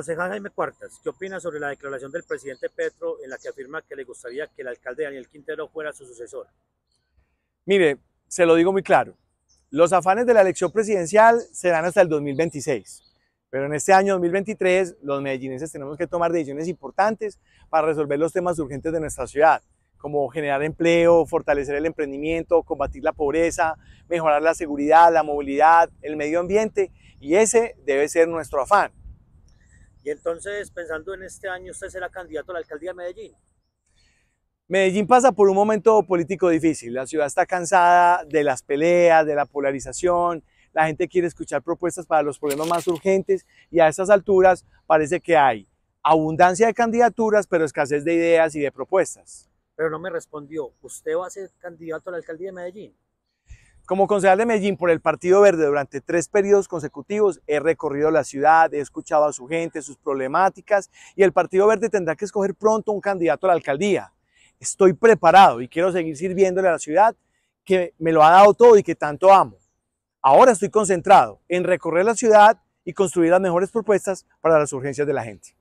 Concejal Jaime Cuartas, ¿qué opina sobre la declaración del presidente Petro en la que afirma que le gustaría que el alcalde Daniel Quintero fuera su sucesor? Mire, se lo digo muy claro. Los afanes de la elección presidencial serán hasta el 2026. Pero en este año 2023 los medellineses tenemos que tomar decisiones importantes para resolver los temas urgentes de nuestra ciudad, como generar empleo, fortalecer el emprendimiento, combatir la pobreza, mejorar la seguridad, la movilidad, el medio ambiente, y ese debe ser nuestro afán. Y entonces, pensando en este año, usted será candidato a la alcaldía de Medellín. Medellín pasa por un momento político difícil. La ciudad está cansada de las peleas, de la polarización. La gente quiere escuchar propuestas para los problemas más urgentes y a estas alturas parece que hay abundancia de candidaturas, pero escasez de ideas y de propuestas. Pero no me respondió, ¿usted va a ser candidato a la alcaldía de Medellín? Como concejal de Medellín por el Partido Verde durante tres periodos consecutivos he recorrido la ciudad, he escuchado a su gente, sus problemáticas y el Partido Verde tendrá que escoger pronto un candidato a la alcaldía. Estoy preparado y quiero seguir sirviéndole a la ciudad que me lo ha dado todo y que tanto amo. Ahora estoy concentrado en recorrer la ciudad y construir las mejores propuestas para las urgencias de la gente.